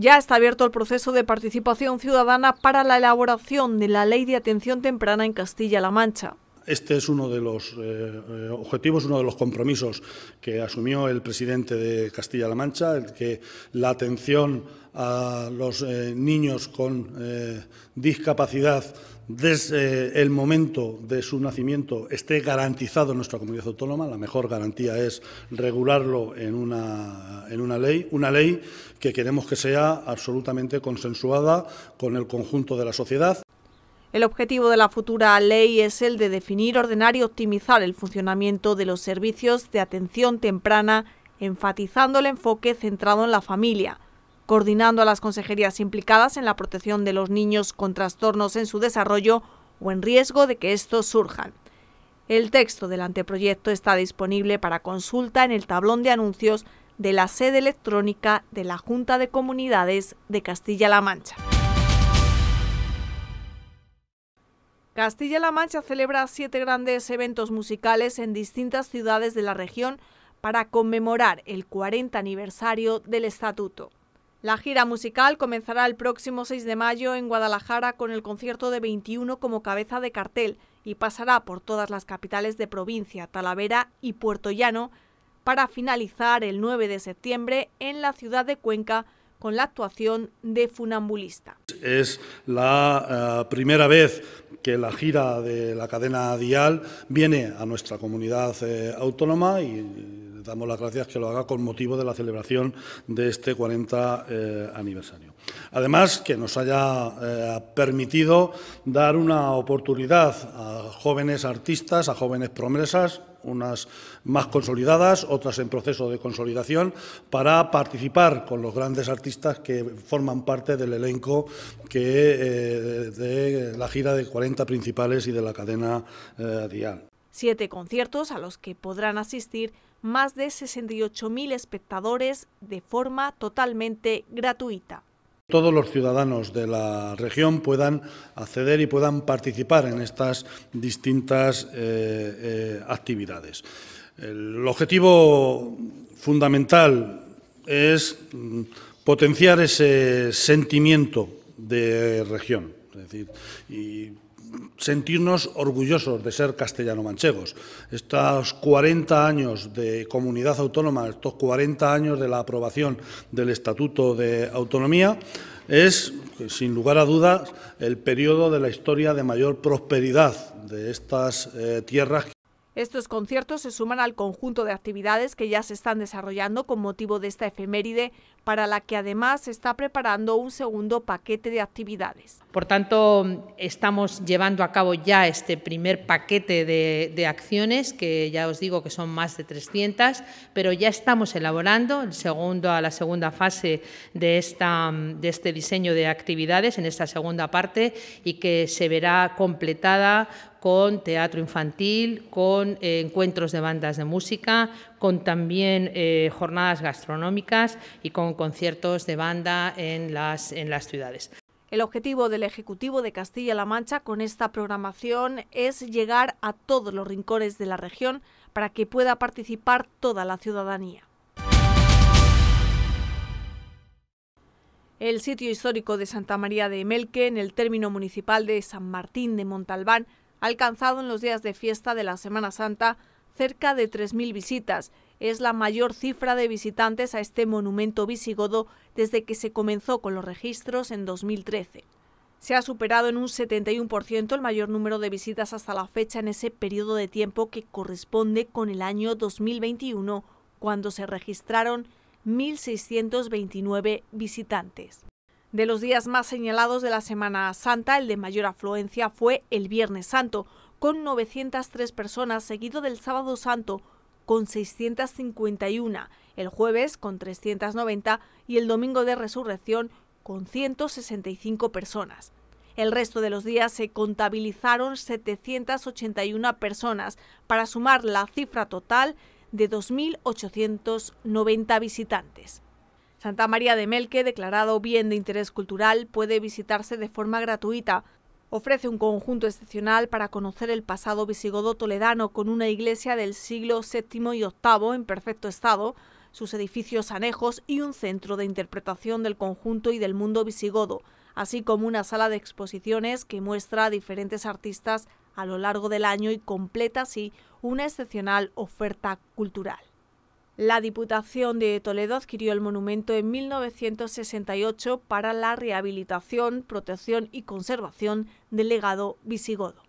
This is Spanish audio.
Ya está abierto el proceso de participación ciudadana para la elaboración de la Ley de Atención Temprana en Castilla-La Mancha. Este es uno de los eh, eh, objetivos, uno de los compromisos que asumió el presidente de Castilla-La Mancha, el que la atención a los eh, niños con discapacidad desde el momento de su nacimiento esté garantizado en nuestra comunidad autónoma. La mejor garantía es regularlo en en una ley, una ley que queremos que sea absolutamente consensuada con el conjunto de la sociedad. El objetivo de la futura ley es el de definir, ordenar y optimizar el funcionamiento de los servicios de atención temprana, enfatizando el enfoque centrado en la familia, coordinando a las consejerías implicadas en la protección de los niños con trastornos en su desarrollo o en riesgo de que estos surjan. El texto del anteproyecto está disponible para consulta en el tablón de anuncios de la sede electrónica de la Junta de Comunidades de Castilla-La Mancha. Castilla-La Mancha celebra siete grandes eventos musicales en distintas ciudades de la región para conmemorar el 40 aniversario del estatuto. La gira musical comenzará el próximo 6 de mayo en Guadalajara con el concierto de 21 como cabeza de cartel y pasará por todas las capitales de provincia, Talavera y Puerto Llano para finalizar el 9 de septiembre en la ciudad de Cuenca con la actuación de Funambulista. Es la eh, primera vez que la gira de la cadena Dial viene a nuestra comunidad eh, autónoma y damos las gracias que lo haga con motivo de la celebración de este 40 eh, aniversario. Además, que nos haya eh, permitido dar una oportunidad a jóvenes artistas, a jóvenes promesas, unas más consolidadas, otras en proceso de consolidación, para participar con los grandes artistas que forman parte del elenco que, eh, de la gira de 40 principales y de la cadena Dial. Siete conciertos a los que podrán asistir más de 68.000 espectadores de forma totalmente gratuita todos los ciudadanos de la región puedan acceder y puedan participar en estas distintas eh, eh, actividades. El objetivo fundamental es mm, potenciar ese sentimiento de región. Es decir, y sentirnos orgullosos de ser castellano-manchegos. Estos 40 años de comunidad autónoma, estos 40 años de la aprobación del Estatuto de Autonomía, es, pues, sin lugar a dudas, el periodo de la historia de mayor prosperidad de estas eh, tierras. Estos conciertos se suman al conjunto de actividades que ya se están desarrollando con motivo de esta efeméride, para la que además se está preparando un segundo paquete de actividades. Por tanto, estamos llevando a cabo ya este primer paquete de, acciones, que ya os digo que son más de 300, pero ya estamos elaborando el segundo, a la segunda fase de, de este diseño de actividades, en esta segunda parte, y que se verá completada con teatro infantil, con eh, encuentros de bandas de música, con también eh, jornadas gastronómicas y con conciertos de banda en las, en las ciudades. El objetivo del Ejecutivo de Castilla-La Mancha con esta programación es llegar a todos los rincones de la región para que pueda participar toda la ciudadanía. El sitio histórico de Santa María de Melque, en el término municipal de San Martín de Montalbán, ha alcanzado en los días de fiesta de la Semana Santa cerca de 3.000 visitas. Es la mayor cifra de visitantes a este monumento visigodo desde que se comenzó con los registros en 2013. Se ha superado en un 71% el mayor número de visitas hasta la fecha en ese periodo de tiempo que corresponde con el año 2021, cuando se registraron 1.629 visitantes. De los días más señalados de la Semana Santa, el de mayor afluencia fue el Viernes Santo, con 903 personas, seguido del Sábado Santo, con 651, el jueves con 390 y el domingo de resurrección con 165 personas. El resto de los días se contabilizaron 781 personas para sumar la cifra total de 2.890 visitantes. Santa María de Melque, declarado bien de interés cultural, puede visitarse de forma gratuita. Ofrece un conjunto excepcional para conocer el pasado visigodo toledano con una iglesia del siglo VII y VIII en perfecto estado, sus edificios anejos y un centro de interpretación del conjunto y del mundo visigodo, así como una sala de exposiciones que muestra a diferentes artistas a lo largo del año y completa así una excepcional oferta cultural. La Diputación de Toledo adquirió el monumento en 1968 para la rehabilitación, protección y conservación del legado visigodo.